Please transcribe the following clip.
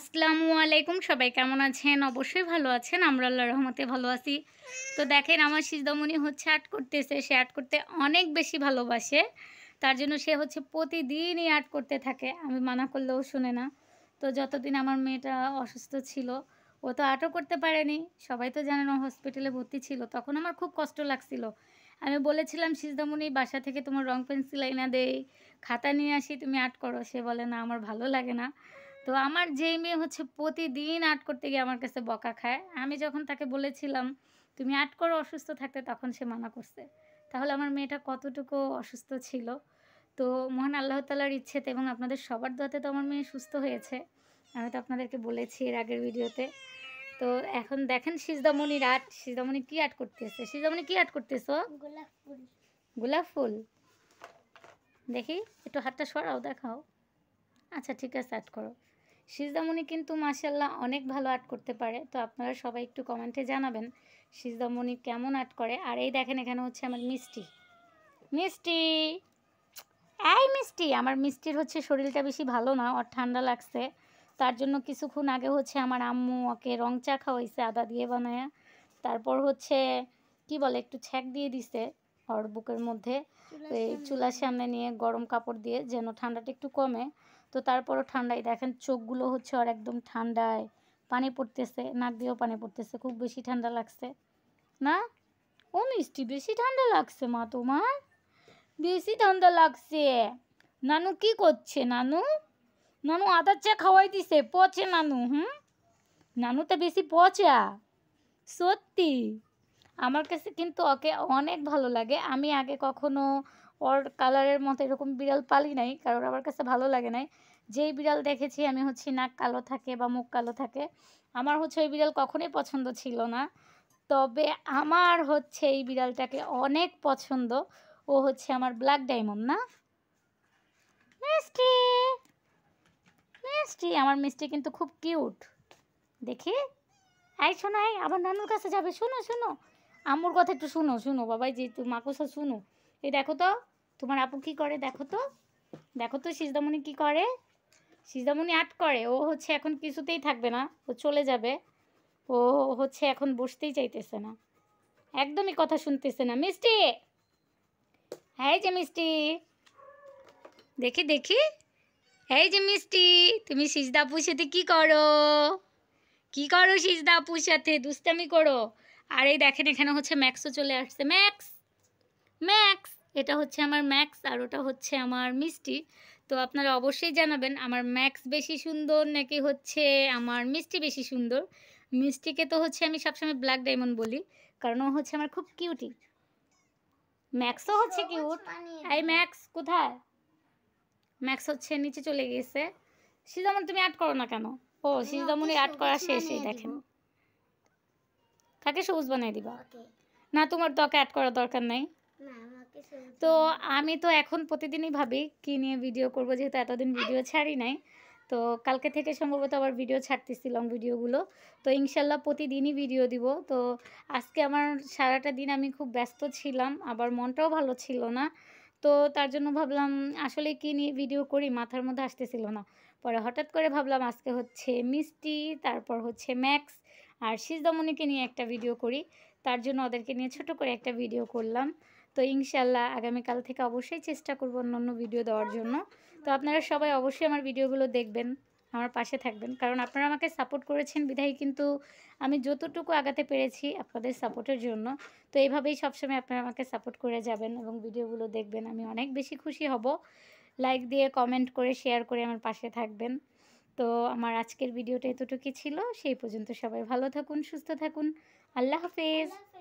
আসসালামু আলাইকুম সবাই কেমন আছেন অবশ্যই ভালো আছেন আমরা আল্লাহ রহমতে ভালো আছি তো দেখেন আমার সিজদমণি হচ্ছে আর্ট করতেছে সে আর্ট করতে অনেক বেশি ভালোবাসে তার জন্য সে হচ্ছে প্রতিদিনই আর্ট করতে থাকে আমি মানা করলেও শুনে না তো যতদিন আমার মেয়েটা অসুস্থ ছিল ও তো আর্টও করতে পারেনি সবাই তো জানেন ও হসপিটালে ভর্তি ছিল তখন আমার খুব কষ্ট লাগছিল আমি বলেছিলাম সিজদামণি বাসা থেকে তোমার রং পেন্সিল আইনা দেই খাতা নিয়ে আসি তুমি আর্ট করো সে বলে না আমার ভালো লাগে না তো আমার যেই মেয়ে হচ্ছে প্রতিদিন আর্ট করতে গিয়ে আমার কাছে বকা খায় আমি যখন তাকে বলেছিলাম তুমি আর্ট করো অসুস্থ থাকতে তখন সে মানা করছে তাহলে আমার মেয়েটা কতটুকু অসুস্থ ছিল তো মহান আল্লাহ তালার ইচ্ছেতে এবং আপনাদের সবার দোয়াতে তো আমার মেয়ে সুস্থ হয়েছে আমি তো আপনাদেরকে বলেছি এর আগের ভিডিওতে তো এখন দেখেন সিজদামণির আর্ট সিজদামণি কী আর্ট করতেছে সিজদামণি কী আর্ট করতেছো গোলাপ ফুল গোলাপ ফুল দেখি একটু হাতটা সরাও দেখাও আচ্ছা ঠিক আছে আর্ট করো সিজদামণি কিন্তু মাসাল্লাহ অনেক ভালো আর্ট করতে পারে তো আপনারা সবাই একটু কমেন্টে জানাবেন সিজদামণি কেমন আর্ট করে আর এই দেখেন এখানে হচ্ছে আমার মিষ্টি মিষ্টি এই মিষ্টি আমার মিষ্টির হচ্ছে শরীরটা বেশি ভালো না আর ঠান্ডা লাগছে তার জন্য কিছুক্ষণ আগে হচ্ছে আমার আম্মু ওকে রং চা খাওয়াইছে আদা দিয়ে বানায়া তারপর হচ্ছে কি বলে একটু ছ্যাক দিয়ে দিছে ওর বুকের মধ্যে এই চুলার সামনে নিয়ে গরম কাপড় দিয়ে যেন ঠান্ডাটা একটু কমে তো তারপরও ঠান্ডায় দেখেন চোখগুলো হচ্ছে আর একদম ঠান্ডায় পানি পড়তেছে নাক দিয়েও পানি পড়তেছে খুব বেশি ঠান্ডা লাগছে না ও মিষ্টি বেশি ঠান্ডা লাগছে মা তোমার বেশি ঠান্ডা লাগছে নানু কি করছে নানু নানু আদার চা খাওয়াই দিছে পচে নানু হুম নানুটা বেশি পচা সত্যি আমার কাছে কিন্তু ওকে অনেক ভালো লাগে আমি আগে কখনো ওর কালারের মতো এরকম বিড়াল পালি নাই কারণ আমার কাছে ভালো লাগে নাই যেই বিড়াল দেখেছি আমি হচ্ছে নাক কালো থাকে বা মুখ কালো থাকে আমার হচ্ছে ওই বিড়াল কখনোই পছন্দ ছিল না তবে আমার হচ্ছে এই বিড়ালটাকে অনেক পছন্দ ও হচ্ছে আমার ব্ল্যাক ডায়মন্ড না মিষ্টি মিষ্টি আমার মিষ্টি কিন্তু খুব কিউট দেখি আই শোনো আই আমার নানুর কাছে যাবে শোনো শোনো আম্মুর কথা একটু শুনো শুনো বাবাই যে মাকসা শুনো এই দেখো তো তোমার আপু কি করে দেখো তো দেখো তো সিজদামণি কি করে সিজদামণি আট করে ও হচ্ছে এখন কিছুতেই থাকবে না ও চলে যাবে ও হচ্ছে এখন বসতেই চাইতেছে না একদমই কথা শুনতেছে না মিষ্টি হ্যাঁ যে মিষ্টি দেখি দেখি এই যে মিষ্টি তুমি সিজদাপুর সাথে কি করো কি করো সিজদাপুর সাথে দুষ্টামি করো আর এই দেখেন এখানে হচ্ছে ম্যাক্সও চলে আসছে ম্যাক্স ম্যাক্স এটা হচ্ছে আমার ম্যাক্স আর ওটা হচ্ছে আমার মিষ্টি তো আপনারা অবশ্যই জানাবেন আমার ম্যাক্স বেশি সুন্দর নাকি হচ্ছে আমার মিষ্টি বেশি সুন্দর মিষ্টিকে তো হচ্ছে আমি সবসময় ব্ল্যাক ডায়মন্ড বলি কারণ ও হচ্ছে আমার খুব কিউটি ম্যাক্সও হচ্ছে কিউট আই ম্যাক্স কোথায় ম্যাক্স হচ্ছে নিচে চলে গিয়েছে সিজামন তুমি অ্যাড করো না কেন ও সিজামনি অ্যাড করা শেষই দেখেন কাকে সবুজ বানাই দিবা না তোমার ত্বক অ্যাড করার দরকার নাই তো আমি তো এখন প্রতিদিনই ভাবি কি নিয়ে ভিডিও করবো যেহেতু এতদিন ভিডিও ছাড়ি নাই তো কালকে থেকে সম্ভবত আবার ভিডিও ছাড়তেছি লং ভিডিওগুলো তো ইনশাল্লাহ প্রতিদিনই ভিডিও দিব তো আজকে আমার সারাটা দিন আমি খুব ব্যস্ত ছিলাম আবার মনটাও ভালো ছিল না তো তার জন্য ভাবলাম আসলে কি নিয়ে ভিডিও করি মাথার মধ্যে আসতেছিল না পরে হঠাৎ করে ভাবলাম আজকে হচ্ছে মিষ্টি তারপর হচ্ছে ম্যাক্স আর দমনীকে নিয়ে একটা ভিডিও করি তার জন্য ওদেরকে নিয়ে ছোট করে একটা ভিডিও করলাম তো ইনশাল্লাহ আগামীকাল থেকে অবশ্যই চেষ্টা করব অন্য ভিডিও দেওয়ার জন্য তো আপনারা সবাই অবশ্যই আমার ভিডিওগুলো দেখবেন আমার পাশে থাকবেন কারণ আপনারা আমাকে সাপোর্ট করেছেন বিধায় কিন্তু আমি যতটুকু আগাতে পেরেছি আপনাদের সাপোর্টের জন্য তো এইভাবেই সবসময় আপনারা আমাকে সাপোর্ট করে যাবেন এবং ভিডিওগুলো দেখবেন আমি অনেক বেশি খুশি হব লাইক দিয়ে কমেন্ট করে শেয়ার করে আমার পাশে থাকবেন তো আমার আজকের ভিডিওটা এতটুকুই ছিল সেই পর্যন্ত সবাই ভালো থাকুন সুস্থ থাকুন আল্লাহ হাফেজ